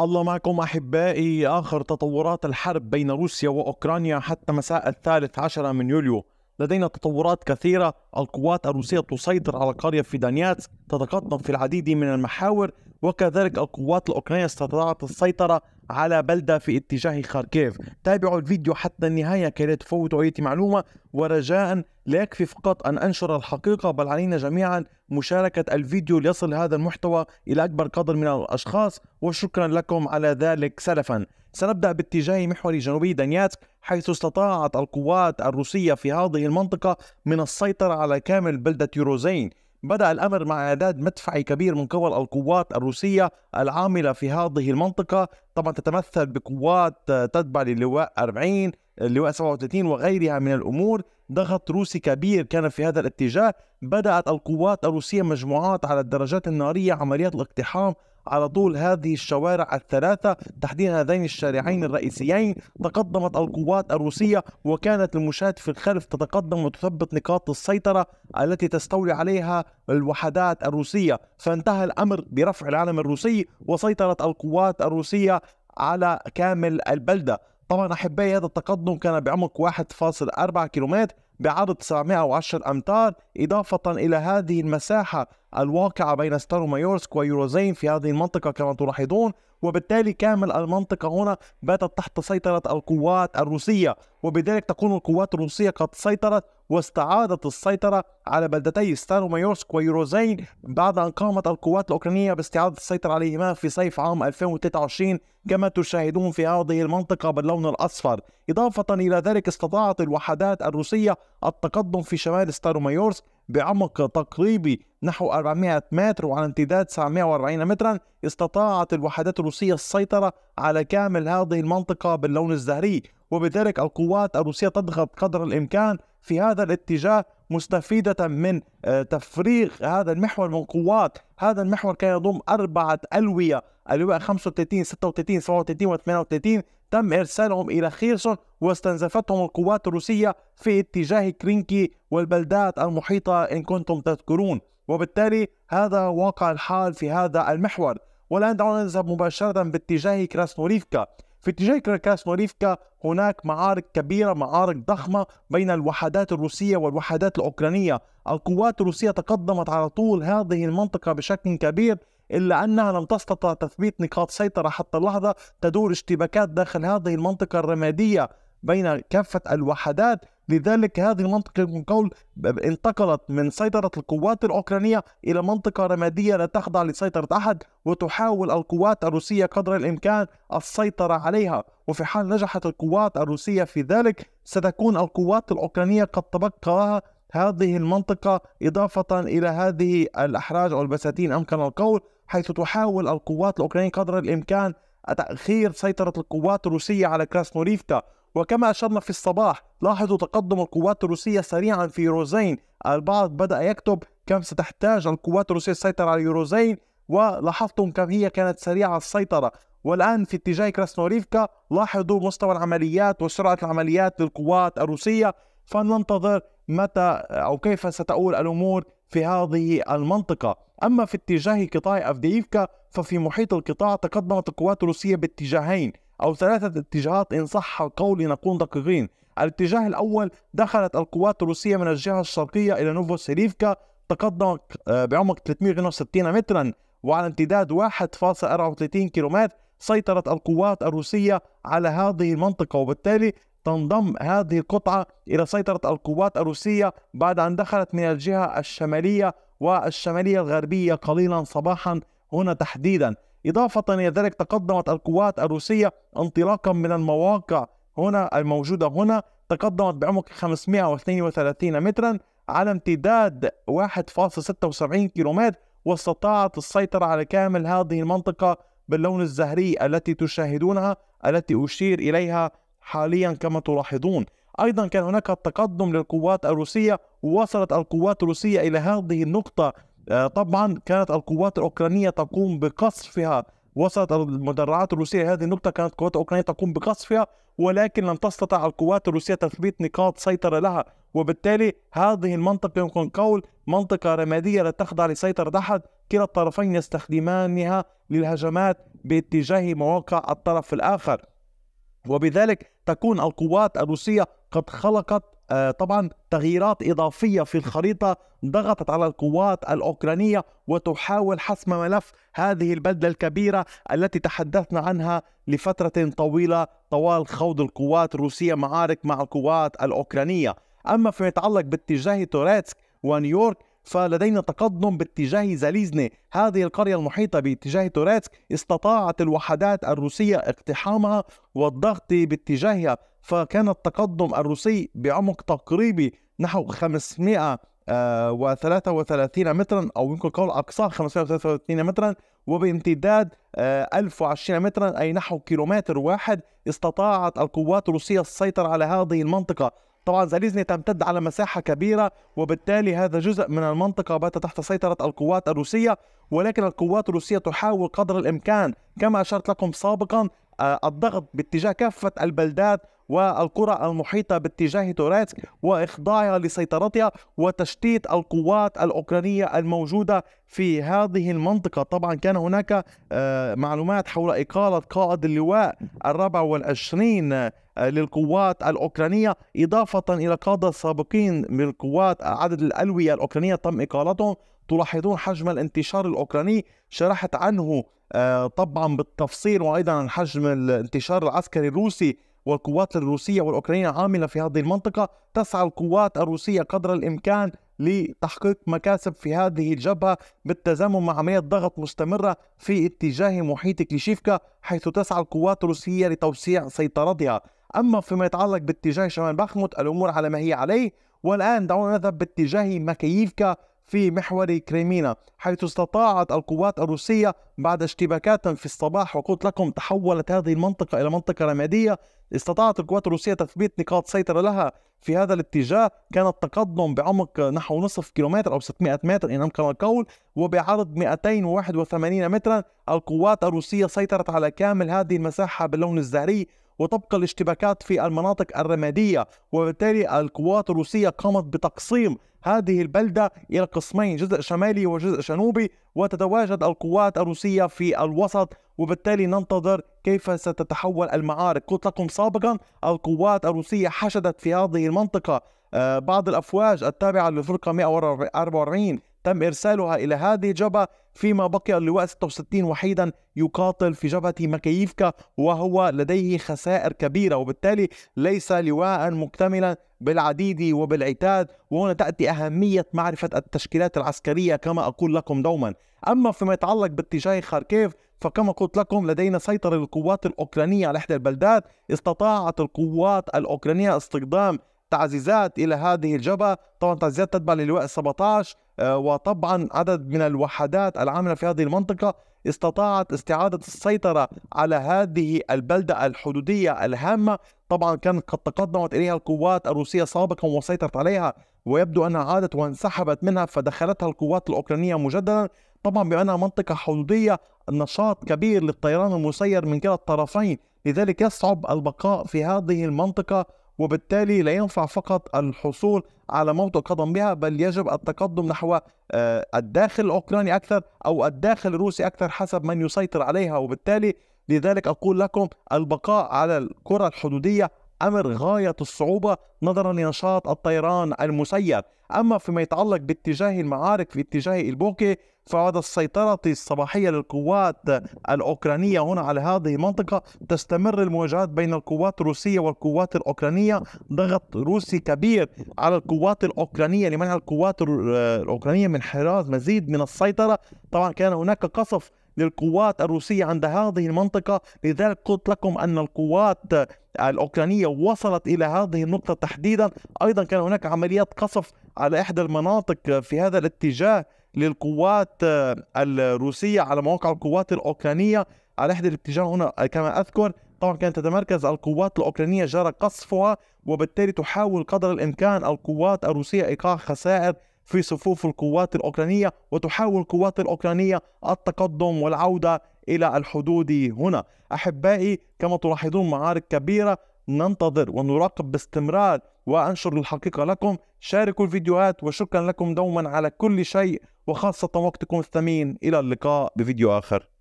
الله معكم أحبائي آخر تطورات الحرب بين روسيا وأوكرانيا حتى مساء الثالث عشر من يوليو لدينا تطورات كثيرة القوات الروسية تسيطر على قرية في دانياتس تتقدم في العديد من المحاور وكذلك القوات الأوكرانية استطاعت السيطرة على بلدة في اتجاه خاركيف تابعوا الفيديو حتى النهاية كي لا تفوتوا أي معلومة ورجاء لا يكفي فقط أن أنشر الحقيقة بل علينا جميعا مشاركة الفيديو ليصل هذا المحتوى إلى أكبر قدر من الأشخاص وشكرا لكم على ذلك سلفا سنبدأ باتجاه محور جنوبي دانياتسك حيث استطاعت القوات الروسية في هذه المنطقة من السيطرة على كامل بلدة يوروزين بدأ الأمر مع إعداد مدفعي كبير من قبل القوات الروسية العاملة في هذه المنطقة طبعا تتمثل بقوات تتبع للواء 40 اللواء 37 وغيرها من الأمور ضغط روسي كبير كان في هذا الاتجاه بدأت القوات الروسية مجموعات على الدراجات النارية عمليات الاقتحام على طول هذه الشوارع الثلاثة تحديدا هذين الشارعين الرئيسيين تقدمت القوات الروسية وكانت المشاة في الخلف تتقدم وتثبت نقاط السيطرة التي تستولي عليها الوحدات الروسية فانتهى الأمر برفع العلم الروسي وسيطرت القوات الروسية على كامل البلدة طبعا أحبائي هذا التقدم كان بعمق 1.4 كيلومتر بعرض 910 أمتار إضافة إلى هذه المساحة الواقعة بين ستارو مايورسك ويوروزين في هذه المنطقة كما تلاحظون وبالتالي كامل المنطقة هنا باتت تحت سيطرة القوات الروسية وبذلك تكون القوات الروسية قد سيطرت واستعادت السيطرة على بلدتي ستارو ويروزين بعد أن قامت القوات الأوكرانية باستعادة السيطرة عليهما في صيف عام 2023 كما تشاهدون في هذه المنطقة باللون الأصفر إضافة إلى ذلك استطاعت الوحدات الروسية التقدم في شمال ستارو بعمق تقريبي نحو 400 متر وعلى امتداد 940 مترا استطاعت الوحدات الروسية السيطرة على كامل هذه المنطقة باللون الزهري وبذلك القوات الروسية تضغط قدر الإمكان في هذا الاتجاه مستفيدة من آه، تفريغ هذا المحور من قوات هذا المحور كان يضم أربعة ألوية اللواء 35 36 37 و 38 تم إرسالهم إلى خيرسون واستنزفتهم القوات الروسية في اتجاه كرينكي والبلدات المحيطة إن كنتم تذكرون وبالتالي هذا واقع الحال في هذا المحور والآن دعونا نذهب مباشرة باتجاه كراسنوريفكا في اتجاه كراسنوريفكا هناك معارك كبيرة معارك ضخمة بين الوحدات الروسية والوحدات الأوكرانية القوات الروسية تقدمت على طول هذه المنطقة بشكل كبير إلا أنها لم تستطع تثبيت نقاط سيطرة حتى اللحظة تدور اشتباكات داخل هذه المنطقة الرمادية بين كافة الوحدات لذلك هذه المنطقة القول انتقلت من سيطرة القوات الأوكرانية إلى منطقة رمادية لا تخضع لسيطرة أحد وتحاول القوات الروسية قدر الإمكان السيطرة عليها وفي حال نجحت القوات الروسية في ذلك ستكون القوات الأوكرانية قد تبقى هذه المنطقة إضافة إلى هذه الأحراج أو البساتين أمكن القول حيث تحاول القوات الأوكرانية قدر الإمكان تأخير سيطرة القوات الروسية على كراسنوريفتا وكما أشرنا في الصباح لاحظوا تقدم القوات الروسية سريعا في روزين البعض بدأ يكتب كم ستحتاج القوات الروسية السيطرة على يوروزين ولاحظتم كم هي كانت سريعة السيطرة والآن في اتجاه كراسنوريفكا لاحظوا مستوى العمليات وسرعة العمليات للقوات الروسية فلننتظر متى أو كيف ستؤول الأمور في هذه المنطقة أما في اتجاه قطاع أفدييفكا ففي محيط القطاع تقدمت القوات الروسية باتجاهين أو ثلاثة اتجاهات إن صح القول لنكون دقيقين الاتجاه الأول دخلت القوات الروسية من الجهة الشرقية إلى نوفوسيليفكا تقدم آه، بعمق 362 مترا وعلى امتداد 1.34 كيلومتر سيطرت القوات الروسية على هذه المنطقة وبالتالي تنضم هذه القطعة إلى سيطرة القوات الروسية بعد أن دخلت من الجهة الشمالية والشمالية الغربية قليلا صباحا هنا تحديدا إضافة إلى ذلك تقدمت القوات الروسية انطلاقا من المواقع هنا الموجودة هنا تقدمت بعمق 532 مترا على امتداد 1.76 كيلومتر واستطاعت السيطرة على كامل هذه المنطقة باللون الزهري التي تشاهدونها التي أشير إليها حاليا كما تلاحظون أيضا كان هناك تقدم للقوات الروسية وصلت القوات الروسية إلى هذه النقطة آه، طبعا كانت القوات الأوكرانية تقوم بقصفها وصلت المدرعات الروسية إلى هذه النقطة كانت القوات الأوكرانية تقوم بقصفها ولكن لم تستطع القوات الروسية تثبيت نقاط سيطرة لها وبالتالي هذه المنطقة يمكن قول منطقة رمادية لا تخضع لسيطرة أحد كلا الطرفين يستخدمانها للهجمات باتجاه مواقع الطرف الآخر وبذلك تكون القوات الروسية قد خلقت آه، طبعا تغييرات إضافية في الخريطة ضغطت على القوات الأوكرانية وتحاول حسم ملف هذه البدلة الكبيرة التي تحدثنا عنها لفترة طويلة طوال خوض القوات الروسية معارك مع القوات الأوكرانية أما فيما يتعلق باتجاه توريتسك ونيويورك فلدينا تقدم باتجاه زاليزني هذه القرية المحيطة باتجاه توريتسك استطاعت الوحدات الروسية اقتحامها والضغط باتجاهها فكان التقدم الروسي بعمق تقريبي نحو 533 آه، مترا او يمكن القول اقصى 533 مترا وبامتداد 1020 آه، مترا اي نحو كيلومتر واحد استطاعت القوات الروسيه السيطره على هذه المنطقه طبعا زاليزني تمتد على مساحة كبيرة وبالتالي هذا جزء من المنطقة بات تحت سيطرة القوات الروسية ولكن القوات الروسية تحاول قدر الإمكان كما أشرت لكم سابقا آه، الضغط باتجاه كافة البلدات والقرى المحيطة باتجاه توريتسك وإخضاعها لسيطرتها وتشتيت القوات الأوكرانية الموجودة في هذه المنطقة طبعا كان هناك آه، معلومات حول إقالة قائد اللواء الرابع والعشرين آه، للقوات الأوكرانية إضافة إلى قادة سابقين من القوات عدد الألوية الأوكرانية تم إقالتهم تلاحظون حجم الانتشار الأوكراني شرحت عنه آه، طبعا بالتفصيل وأيضا عن حجم الانتشار العسكري الروسي والقوات الروسية والأوكرانية عاملة في هذه المنطقة تسعى القوات الروسية قدر الإمكان لتحقيق مكاسب في هذه الجبهة بالتزامن مع عملية ضغط مستمرة في اتجاه محيط كليشيفكا حيث تسعى القوات الروسية لتوسيع سيطرتها أما فيما يتعلق باتجاه شمال بخمت الأمور على ما هي عليه والآن دعونا نذهب باتجاه مكييفكا في محور كريمينا حيث استطاعت القوات الروسية بعد اشتباكات في الصباح وقلت لكم تحولت هذه المنطقة إلى منطقة رمادية استطاعت القوات الروسية تثبيت نقاط سيطرة لها في هذا الاتجاه كان التقدم بعمق نحو نصف كيلومتر أو 600 متر إن أمكن القول وبعرض 281 مترا القوات الروسية سيطرت على كامل هذه المساحة باللون الزهري وتبقى الاشتباكات في المناطق الرمادية وبالتالي القوات الروسية قامت بتقسيم هذه البلدة إلى قسمين جزء شمالي وجزء جنوبي وتتواجد القوات الروسية في الوسط وبالتالي ننتظر كيف ستتحول المعارك قلت لكم سابقا القوات الروسية حشدت في هذه المنطقة آه، بعض الأفواج التابعة للفرقة 144 تم إرسالها إلى هذه الجبهة فيما بقي اللواء 66 وحيدا يقاتل في جبهة مكييفكا وهو لديه خسائر كبيرة وبالتالي ليس لواء مكتملا بالعديد وبالعتاد وهنا تأتي أهمية معرفة التشكيلات العسكرية كما أقول لكم دوما أما فيما يتعلق باتجاه خاركيف فكما قلت لكم لدينا سيطرة القوات الأوكرانية على إحدى البلدات استطاعت القوات الأوكرانية استخدام تعزيزات الى هذه الجبهه طبعا تعزيزات تتبع للواء 17 آه، وطبعا عدد من الوحدات العاملة في هذه المنطقة استطاعت استعادة السيطرة على هذه البلدة الحدودية الهامة طبعا كانت قد تقدمت إليها القوات الروسية سابقا وسيطرت عليها ويبدو أنها عادت وانسحبت منها فدخلتها القوات الأوكرانية مجددا طبعا بأنها منطقة حدودية نشاط كبير للطيران المسير من كلا الطرفين لذلك يصعب البقاء في هذه المنطقة وبالتالي لا ينفع فقط الحصول على موطئ قدم بها بل يجب التقدم نحو آه، الداخل الأوكراني أكثر أو الداخل الروسي أكثر حسب من يسيطر عليها وبالتالي لذلك أقول لكم البقاء على الكرة الحدودية أمر غاية الصعوبة نظرا لنشاط الطيران المسير أما فيما يتعلق باتجاه المعارك في اتجاه البوكي فبعد السيطرة الصباحية للقوات الأوكرانية هنا على هذه المنطقة تستمر المواجهات بين القوات الروسية والقوات الأوكرانية ضغط روسي كبير على القوات الأوكرانية لمنع القوات الأوكرانية من حراز مزيد من السيطرة طبعا كان هناك قصف للقوات الروسية عند هذه المنطقة لذلك قلت لكم أن القوات الأوكرانية وصلت إلى هذه النقطة تحديدا أيضا كان هناك عمليات قصف على إحدى المناطق في هذا الاتجاه للقوات الروسية على مواقع القوات الأوكرانية على إحدى الاتجاه هنا كما أذكر طبعا كانت تتمركز القوات الأوكرانية جرى قصفها وبالتالي تحاول قدر الإمكان القوات الروسية إيقاع خسائر في صفوف القوات الأوكرانية وتحاول القوات الأوكرانية التقدم والعودة إلى الحدود هنا أحبائي كما تلاحظون معارك كبيرة ننتظر ونراقب باستمرار وأنشر الحقيقة لكم شاركوا الفيديوهات وشكرا لكم دوما على كل شيء وخاصة وقتكم الثمين إلى اللقاء بفيديو آخر